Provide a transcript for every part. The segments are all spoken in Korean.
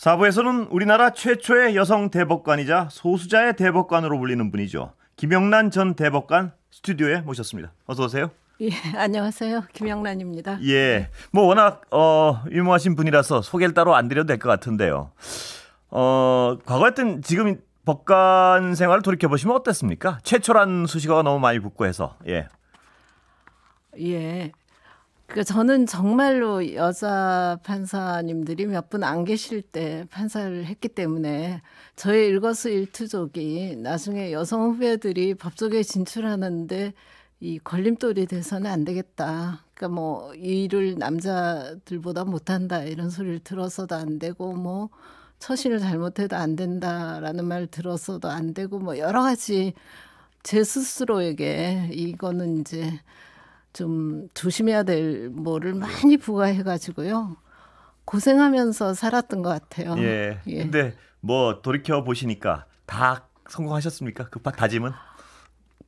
4부에서는 우리나라 최초의 여성 대법관이자 소수자의 대법관으로 불리는 분이죠. 김영란 전 대법관 스튜디오에 모셨습니다. 어서 오세요. 예, 안녕하세요. 김영란입니다. 예. 뭐 워낙 어, 유명하신 분이라서 소개를 따로 안 드려도 될 것 같은데요. 어, 과거 했던 지금 법관 생활을 돌이켜 보시면 어땠습니까? 최초란 수식어가 너무 많이 붙고 해서. 예. 예. 그 저는 정말로 여자 판사님들이 몇 분 안 계실 때 판사를 했기 때문에 저의 일거수일투족이 나중에 여성 후배들이 법조계 에 진출하는데 이 걸림돌이 돼서는 안 되겠다. 그러니까 뭐 일을 남자들보다 못한다 이런 소리를 들어서도 안 되고 뭐 처신을 잘못해도 안 된다라는 말 들어서도 안 되고 뭐 여러 가지 제 스스로에게 이거는 이제 좀 조심해야 될 뭐를 많이 부과해 가지고요. 고생하면서 살았던 것 같아요. 예. 예. 근데 뭐 돌이켜 보시니까 다 성공하셨습니까? 급박 다짐은?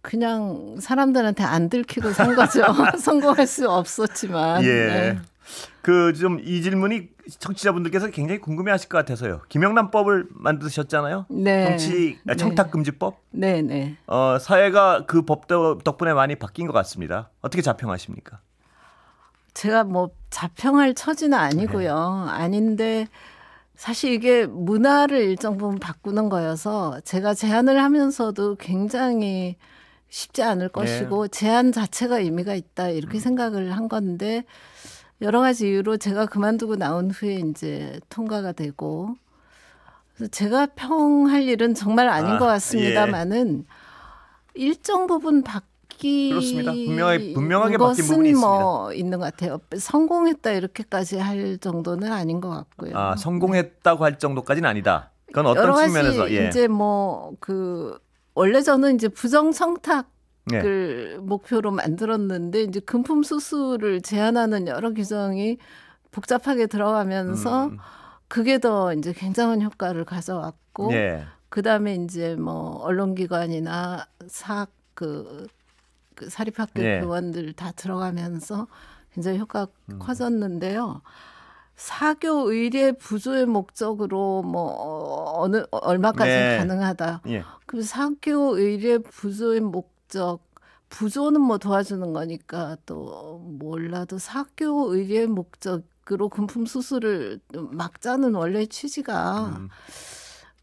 그냥 사람들한테 안 들키고 산 거죠. 성공할 수 없었지만. 예. 네. 그좀이 질문이 청취자분들께서 굉장히 궁금해하실 것 같아서요. 김영란법을 만드셨잖아요. 네. 정치 아, 네. 청탁 금지법. 네, 네. 어 사회가 그 법 덕분에 많이 바뀐 것 같습니다. 어떻게 자평하십니까? 제가 뭐 자평할 처지는 아니고요. 네. 아닌데 사실 이게 문화를 일정 부분 바꾸는 거여서 제가 제안을 하면서도 굉장히 쉽지 않을 네. 것이고 네. 제안 자체가 의미가 있다 이렇게 음. 생각을 한 건데 여러 가지 이유로 제가 그만두고 나온 후에 이제 통과가 되고 그래서 제가 평할 일은 정말 아닌 아, 것 같습니다만은 예. 일정 부분 바 그렇습니다. 분명히 분명하게 바뀐 부분이 뭐 있습니다. 있는 것 같아요. 성공했다 이렇게까지 할 정도는 아닌 것 같고요. 아 성공했다고 할 정도까지는 아니다. 그건 어떤 측면에서 예. 이제 뭐 그 원래 저는 이제 부정 성탁 을 예. 네. 그 목표로 만들었는데 이제 금품 수수를 제한하는 여러 규정이 복잡하게 들어가면서 음, 음. 그게 더 이제 굉장한 효과를 가져왔고 네. 그다음에 이제 뭐 언론기관이나 사그그 그 사립학교 네. 교원들 다 들어가면서 굉장히 효과가 음. 커졌는데요. 사교 의례 부조의 목적으로 뭐 어느 얼마까지 네. 가능하다. 예. 그 사교 의례 부조의 목 직접 부조는 뭐 도와주는 거니까 또 몰라도 사교 의뢰 목적으로 금품 수수를 막자는 원래 취지가 음.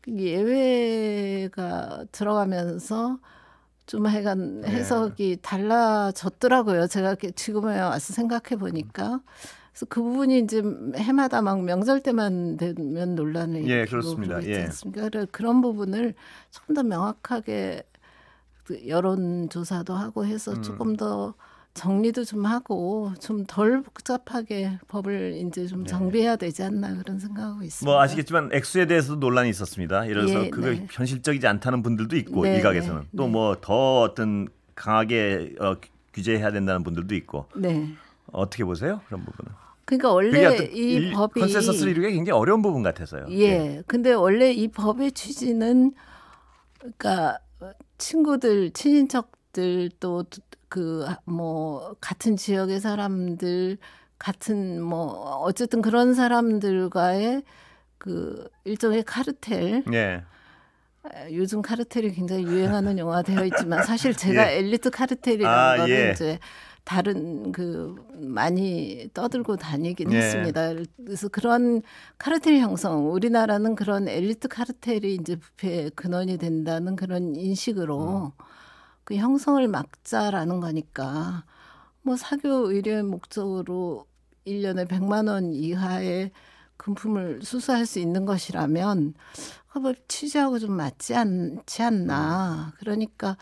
그 예외가 들어가면서 좀 해간 네. 해석이 네. 달라졌더라고요. 제가 지금에 와서 생각해 보니까. 음. 그그 부분이 이제 해마다 막 명절 때만 되면 논란을 예, 그렇습니다. 예. 그런 부분을 좀 더 명확하게 그 여론 조사도 하고 해서 음. 조금 더 정리도 좀 하고 좀 덜 복잡하게 법을 이제 좀 네. 정비해야 되지 않나 그런 생각하고 있습니다. 뭐 아시겠지만 액수에 대해서도 논란이 있었습니다. 이래서 예, 그게 네. 현실적이지 않다는 분들도 있고 네, 일각에서는 네, 또뭐 네. 더 어떤 강하게 어, 규제해야 된다는 분들도 있고. 네. 어떻게 보세요? 그런 부분은. 그러니까 원래 이 법이 컨센서스를 이루기 굉장히 어려운 부분 같아서요. 예. 예. 근데 원래 이 법의 취지는 그러니까 어, 친구들, 친인척들 또 그 뭐 같은 지역의 사람들 같은 뭐 어쨌든 그런 사람들과의 그 일종의 카르텔. 예. 요즘 카르텔이 굉장히 유행하는 영화 되어 있지만 사실 제가 예. 엘리트 카르텔이라는 아, 거는 예. 이제 다른 그 많이 떠들고 다니긴 예. 했습니다. 그래서 그런 카르텔 형성, 우리나라는 그런 엘리트 카르텔이 이제 부패의 근원이 된다는 그런 인식으로 음. 그 형성을 막자라는 거니까 뭐 사교 의료의 목적으로 1년에 100만 원 이하의 금품을 수수할 수 있는 것이라면 그법 뭐 취재하고좀 맞지 않지 않나. 음. 그러니까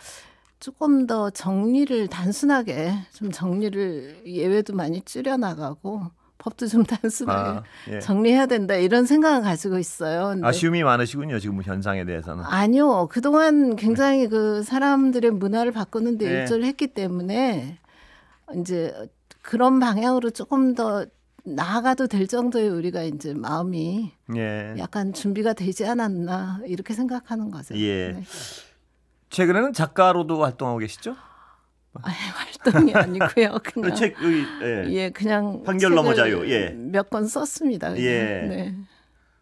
조금 더 정리를 단순하게 좀 정리를 예외도 많이 줄여나가고 법도 좀 단순하게 아, 예. 정리해야 된다 이런 생각을 가지고 있어요. 아쉬움이 많으시군요 지금 현상에 대해서는. 아니요 그동안 네. 굉장히 네. 그 사람들의 문화를 바꾸는데 네. 일조를 했기 때문에 이제 그런 방향으로 조금 더 나아가도 될 정도의 우리가 이제 마음이 예. 약간 준비가 되지 않았나 이렇게 생각하는 거죠. 예. 네. 최근에는 작가로도 활동하고 계시죠? 아니, 예, 활동이 아니고요. 그 그냥 책 여기 예. 예 그냥 판결 넘어자요. 예. 몇권 썼습니다. 예. 네.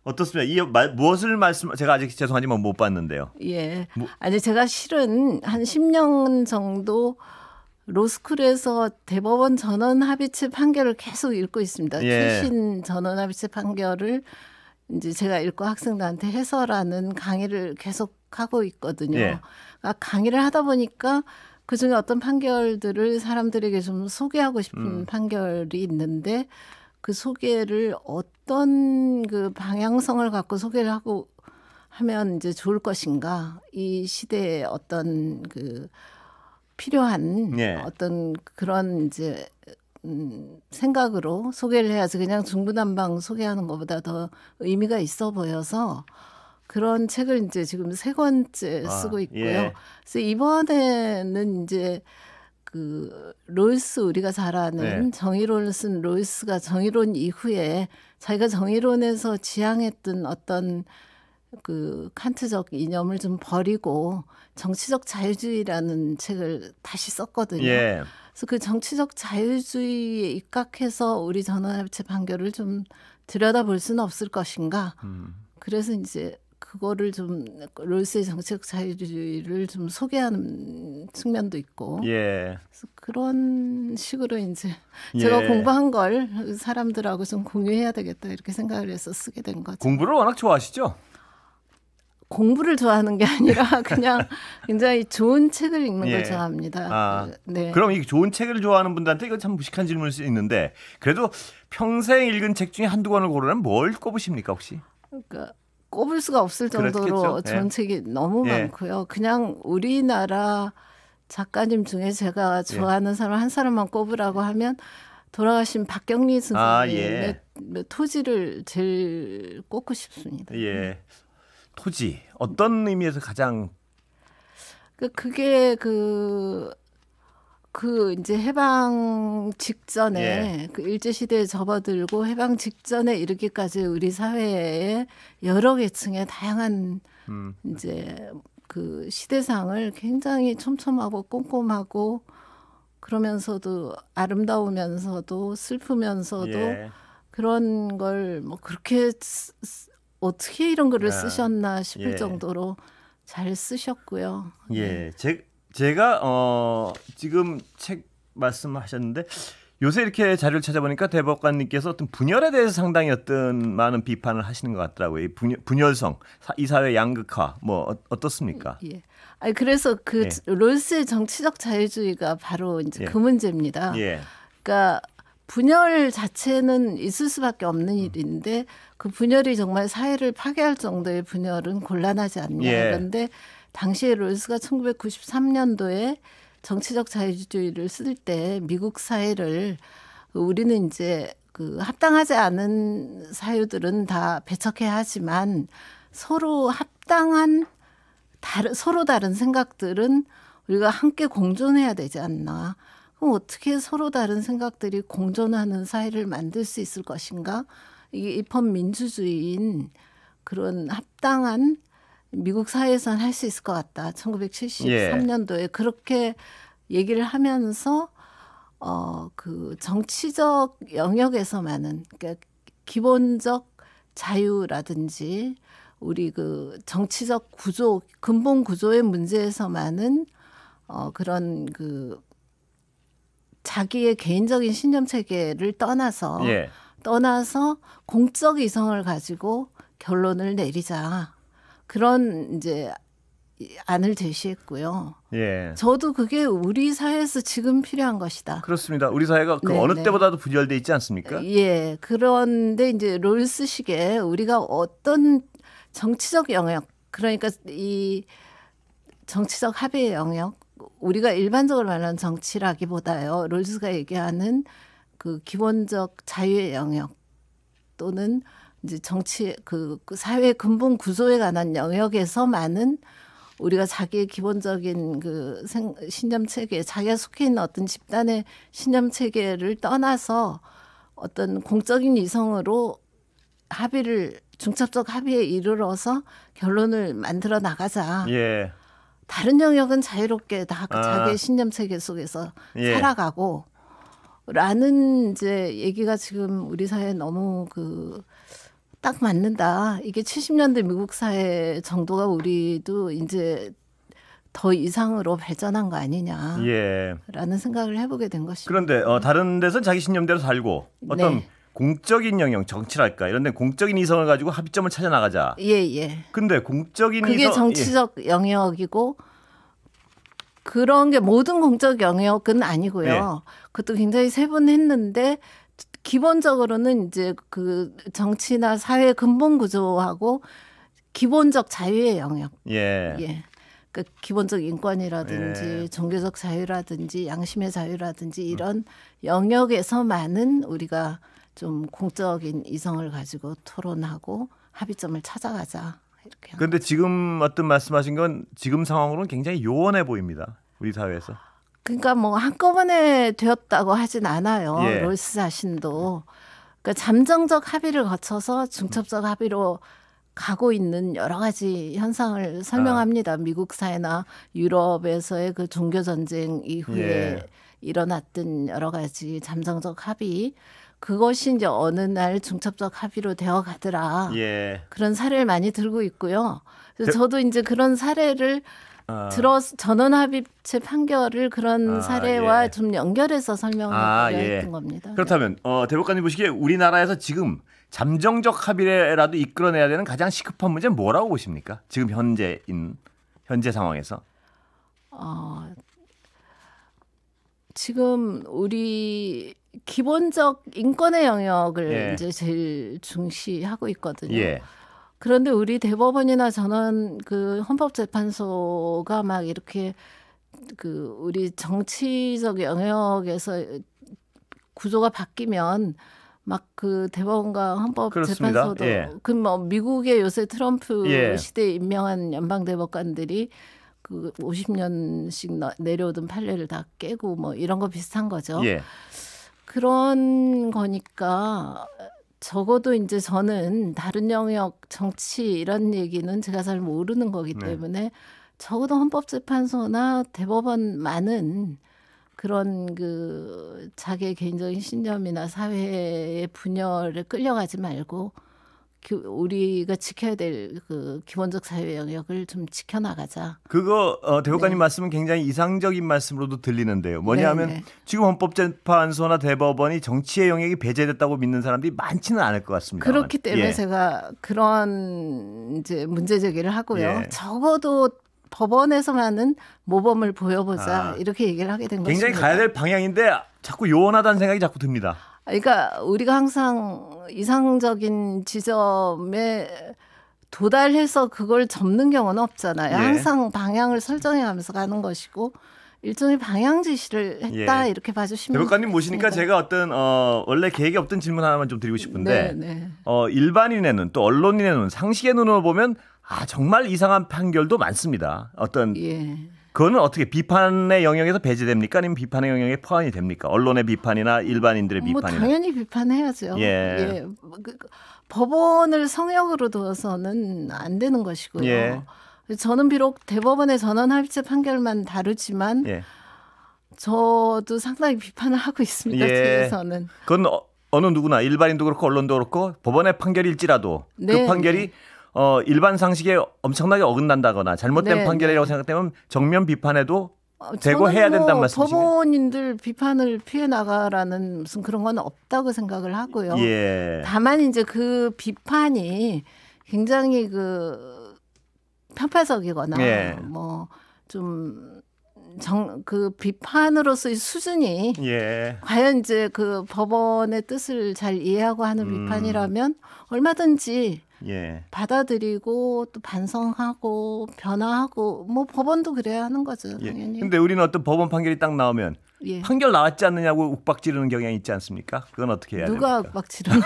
어떻습니까? 이 무엇을 말씀 제가 아직 죄송하지만 못 봤는데요. 예. 뭐, 아니 제가 실은 한 10년 정도 로스쿨에서 대법원 전원 합의체 판결을 계속 읽고 있습니다. 예. 최신 전원 합의체 판결을 이제 제가 읽고 학생들한테 해설하는 강의를 계속 하고 있거든요. 예. 그러니까 강의를 하다 보니까 그 중에 어떤 판결들을 사람들에게 좀 소개하고 싶은 음. 판결이 있는데 그 소개를 어떤 그 방향성을 갖고 소개를 하고 하면 이제 좋을 것인가 이 시대에 어떤 그 필요한 예. 어떤 그런 이제 음, 생각으로 소개를 해야지 그냥 중구난방 소개하는 것보다 더 의미가 있어 보여서 그런 책을 이제 지금 세 권째 아, 쓰고 예. 있고요. 아, 예. 그래서 이번에는 이제 그 롤스 우리가 잘 아는 네. 정의론을 쓴 롤스가 정의론 이후에 자기가 정의론에서 지향했던 어떤 그 칸트적 이념을 좀 버리고 정치적 자유주의라는 책을 다시 썼거든요. 예. 그래서 그 정치적 자유주의에 입각해서 우리 전원합체 판결을 좀 들여다볼 수는 없을 것인가. 음. 그래서 이제 그거를 좀 롤스의 정책 자유주의를 좀 소개하는 측면도 있고 예. 그래서 그런 식으로 이제 예. 제가 공부한 걸 사람들하고 좀 공유해야 되겠다 이렇게 생각을 해서 쓰게 된 거죠. 공부를 워낙 좋아하시죠? 공부를 좋아하는 게 아니라 그냥 굉장히 좋은 책을 읽는 예. 걸 좋아합니다. 아, 네. 그럼 이 좋은 책을 좋아하는 분들한테 이거 참 무식한 질문일 수 있는데 그래도 평생 읽은 책 중에 한두 권을 고르면 뭘 꼽으십니까 혹시? 그러니까 꼽을 수가 없을 정도로 예. 전 책이 너무 예. 많고요. 그냥 우리나라 작가님 중에 제가 예. 좋아하는 사람 한 사람만 꼽으라고 하면 돌아가신 박경리 선생님의 아, 예. 토지를 제일 꼽고 싶습니다. 예. 토지 어떤 의미에서 가장 그 그게 그그 이제 해방 직전에 예. 그 일제 시대에 접어들고 해방 직전에 이르기까지 우리 사회의 여러 계층의 다양한 음. 이제 그 시대상을 굉장히 촘촘하고 꼼꼼하고 그러면서도 아름다우면서도 슬프면서도 예. 그런 걸 뭐 그렇게 쓰, 쓰, 어떻게 이런 글을 아, 쓰셨나 싶을 예. 정도로 잘 쓰셨고요. 예, 네. 제 제가 어 지금 책 말씀하셨는데 요새 이렇게 자료를 찾아보니까 대법관님께서 어떤 분열에 대해서 상당히 어떤 많은 비판을 하시는 것 같더라고요. 분열, 분열성, 이 사회 양극화 뭐 어, 어떻습니까? 예. 아니 그래서 그 예. 롤스의 정치적 자유주의가 바로 이제 예. 그 문제입니다. 예. 그러니까 분열 자체는 있을 수밖에 없는 음. 일인데 그 분열이 정말 사회를 파괴할 정도의 분열은 곤란하지 않냐. 예. 그런데 당시에 롤스가 1993년도에 정치적 자유주의를 쓸 때 미국 사회를 우리는 이제 그 합당하지 않은 사유들은 다 배척해야 하지만 서로 합당한 다른 서로 다른 생각들은 우리가 함께 공존해야 되지 않나. 그럼 어떻게 서로 다른 생각들이 공존하는 사회를 만들 수 있을 것인가? 이게 입헌 민주주의인 그런 합당한 미국 사회에서는 할 수 있을 것 같다. 1973년도에 예. 그렇게 얘기를 하면서 어 그 정치적 영역에서만은 그러니까 기본적 자유라든지 우리 그 정치적 구조 근본 구조의 문제에서만은 어 그런 그 자기의 개인적인 신념 체계를 떠나서 예. 떠나서 공적 이성을 가지고 결론을 내리자. 그런 이제 안을 제시했고요. 예. 저도 그게 우리 사회에서 지금 필요한 것이다. 그렇습니다. 우리 사회가 그 네, 어느 네. 때보다도 분열돼 있지 않습니까? 예. 그런데 이제 롤스식의 우리가 어떤 정치적 영역 그러니까 이 정치적 합의 영역 우리가 일반적으로 말하는 정치라기보다요. 롤스가 얘기하는 그 기본적 자유의 영역 또는 이제 정치 그, 그, 사회 근본 구조에 관한 영역에서많은 우리가 자기의 기본적인 그 생, 신념 체계, 자기가 속해 있는 어떤 집단의 신념 체계를 떠나서 어떤 공적인 이성으로 합의를 중첩적 합의에 이르러서 결론을 만들어 나가자. 예. 다른 영역은 자유롭게 다 아. 자기의 신념 체계 속에서 예. 살아가고 라는 이제 얘기가 지금 우리 사회 에 너무 그딱 맞는다. 이게 70년대 미국 사회 정도가 우리도 이제 더 이상으로 발전한 거 아니냐라는 예. 생각을 해보게 된 것이죠. 그런데 어, 다른 데서 는 자기 신념대로 살고 어떤 네. 공적인 영역 정치랄까 이런 데 공적인 이성을 가지고 합의점을 찾아 나가자. 예예. 예. 근데 공적인 그게 이성, 예. 정치적 예. 영역이고 그런 게 모든 공적 영역은 아니고요. 예. 그것도 굉장히 세분했는데 기본적으로는 이제 그 정치나 사회 근본 구조하고 기본적 자유의 영역. 예. 예. 그 기본적 인권이라든지 예. 종교적 자유라든지 양심의 자유라든지 음. 이런 음. 영역에서만은 우리가 좀 공적인 이성을 가지고 토론하고 합의점을 찾아가자. 이렇게. 그런데 지금 어떤 말씀하신 건 지금 상황으로는 굉장히 요원해 보입니다. 우리 사회에서. 그러니까 뭐 한꺼번에 되었다고 하진 않아요. 예. 롤스 자신도 그러니까 잠정적 합의를 거쳐서 중첩적 합의로 가고 있는 여러 가지 현상을 설명합니다. 아. 미국 사회나 유럽에서의 그 종교 전쟁 이후에 예. 일어났던 여러 가지 잠정적 합의 그것이 이제 어느 날 중첩적 합의로 되어 가더라. 예. 그런 사례를 많이 들고 있고요. 그래서 저, 그 저도 이제 그런 사례를 어. 들어서 전원 합의체 판결을 그런 아, 사례와 예. 좀 연결해서 설명을 아, 예. 겁니다. 그렇다면 네. 어, 대법관님 보시기에 우리나라에서 지금 잠정적 합의라도 이끌어내야 되는 가장 시급한 문제는 뭐라고 보십니까? 지금 현재인 현재 상황에서? 어, 지금 우리 기본적 인권의 영역을 예. 이제 제일 중시하고 있거든요. 예. 그런데 우리 대법원이나 저는 그 헌법재판소가 막 이렇게 그 우리 정치적 영역에서 구조가 바뀌면 막 그 대법원과 헌법재판소도 예. 그뭐 미국의 요새 트럼프 예. 시대에 임명한 연방 대법관들이 그 50년씩 내려오던 판례를 다 깨고 뭐 이런 거 비슷한 거죠. 예. 그런 거니까 적어도 이제 저는 다른 영역 정치 이런 얘기는 제가 잘 모르는 거기 네. 때문에 네. 적어도 헌법재판소나 대법원 만은 그런 그 자기의 개인적인 신념이나 사회의 분열에 끌려가지 말고 그 우리가 지켜야 될 그 기본적 사회 영역을 좀 지켜나가자. 그거 어, 대법관님 네. 말씀은 굉장히 이상적인 말씀으로도 들리는데요. 뭐냐하면 네, 네. 지금 헌법재판소나 대법원이 정치의 영역이 배제됐다고 믿는 사람들이 많지는 않을 것 같습니다. 그렇기 때문에 예. 제가 그런 이제 문제 제기를 하고요. 예. 적어도 법원에서만은 모범을 보여보자 아, 이렇게 얘기를 하게 된 굉장히 것입니다. 굉장히 가야 될 방향인데 자꾸 요원하다는 생각이 자꾸 듭니다. 그러니까 우리가 항상 이상적인 지점에 도달해서 그걸 접는 경우는 없잖아요. 예. 항상 방향을 설정해가면서 가는 것이고 일종의 방향 지시를 했다 예. 이렇게 봐주시면 대법관님 모시니까 제가 어떤 어, 원래 계획이 없던 질문 하나만 좀 드리고 싶은데 네, 네. 어, 일반인의 눈 또 언론인의 눈 상식의 눈으로 보면 아 정말 이상한 판결도 많습니다. 어떤 예. 그거는 어떻게 비판의 영역에서 배제됩니까? 아니면 비판의 영역에 포함이 됩니까? 언론의 비판이나 일반인들의 비판. 뭐 당연히 비판해야죠. 예. 예. 뭐 그, 그 법원을 성역으로 둬서는 안 되는 것이고요. 예. 저는 비록 대법원의 전원합의체 판결만 다르지만 예. 저도 상당히 비판을 하고 있습니다. 예. 뒤에서는. 그건 어, 느 누구나 일반인도 그렇고 언론도 그렇고 법원의 판결일지라도 그 네. 그 판결이 네. 어, 일반 상식에 엄청나게 어긋난다거나 잘못된 네, 네. 판결이라고 네. 생각되면 정면 비판에도 대고 어, 해야 된단 뭐 말씀이시네요. 법원들 비판을 피해 나가라는 무슨 그런 건 없다고 생각을 하고요. 예. 다만 이제 그 비판이 굉장히 그 편파적이거나 예. 뭐좀 정그 비판으로서의 수준이 예. 과연 이제 그 법원의 뜻을 잘 이해하고 하는 음. 비판이라면 얼마든지 예. 받아들이고 또 반성하고 변화하고 뭐 법원도 그래야 하는 거죠. 예. 당연히. 예. 근데 우리는 어떤 법원 판결이 딱 나오면 예. 판결 나왔지 않느냐고 욱박지르는 경향이 있지 않습니까? 그건 어떻게 해야 누가 됩니까? 누가 욱박지르는?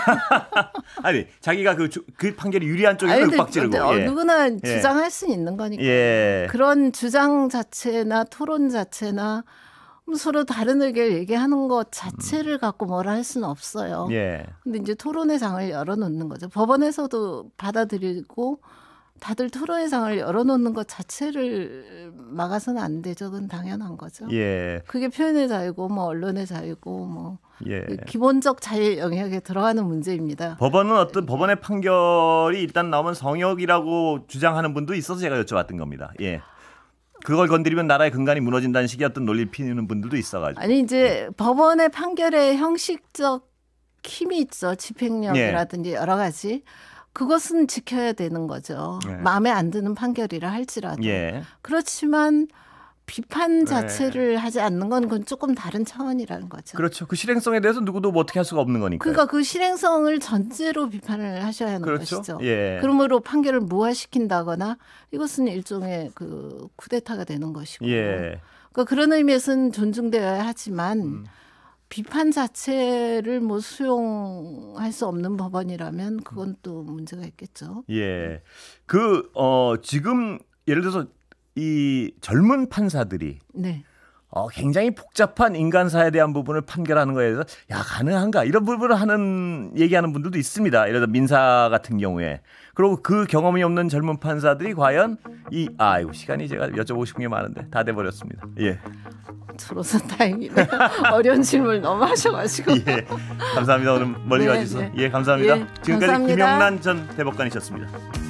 아니 자기가 그, 그 판결이 유리한 쪽에 욱박지르고 어, 예. 누구나 예. 주장할 예. 수 있는 거니까 예. 그런 주장 자체나 토론 자체나 뭐 서로 다른 의견을 얘기하는 것 자체를 음. 갖고 뭐라 할 수는 없어요. 예. 근데 이제 토론의 장을 열어놓는 거죠. 법원에서도 받아들이고 다들 토론회상을 열어놓는 것 자체를 막아서는 안 되죠. 그건 당연한 거죠. 예. 그게 표현의 자유고 뭐 언론의 자유고 뭐 예. 그 기본적 자유 영역에 들어가는 문제입니다. 법원은 어떤 법원의 판결이 일단 나오면 성역이라고 주장하는 분도 있어서 제가 여쭤봤던 겁니다. 예. 그걸 건드리면 나라의 근간이 무너진다는 식의 어떤 논리 피우는 분들도 있어가지고. 아니 이제 예. 법원의 판결의 형식적 힘이 있죠. 집행력이라든지 여러 가지. 그것은 지켜야 되는 거죠. 네. 마음에 안 드는 판결이라 할지라도. 예. 그렇지만 비판 네. 자체를 네. 하지 않는 건 그건 조금 다른 차원이라는 거죠. 그렇죠. 그 실행성에 대해서 누구도 뭐 어떻게 할 수가 없는 거니까. 그러니까 그 실행성을 전제로 비판을 하셔야 하는 그렇죠? 것이죠. 예. 그러므로 판결을 무화시킨다거나 이것은 일종의 그 쿠데타가 되는 것이고. 예. 그러니까 그런 의미에서는 존중되어야 하지만 음. 비판 자체를 뭐 수용할 수 없는 법원이라면 그건 또 문제가 있겠죠. 예. 그, 어, 지금 예를 들어서 이 젊은 판사들이 네. 어, 굉장히 복잡한 인간사에 대한 부분을 판결하는 거에 대해서 야 가능한가 이런 부분을 하는 얘기하는 분들도 있습니다. 예를 들어 민사 같은 경우에 그리고 그 경험이 없는 젊은 판사들이 과연 이 아, 아이고 시간이 제가 여쭤보고 싶은 게 많은데 다 돼버렸습니다. 예. 들어서 다행이네요. 어려운 질문 너무 하셔가지고. 예. 감사합니다. 오늘 멀리 네, 와주셔서 네. 예 감사합니다. 예, 지금까지 감사합니다. 김영란 전 대법관이셨습니다.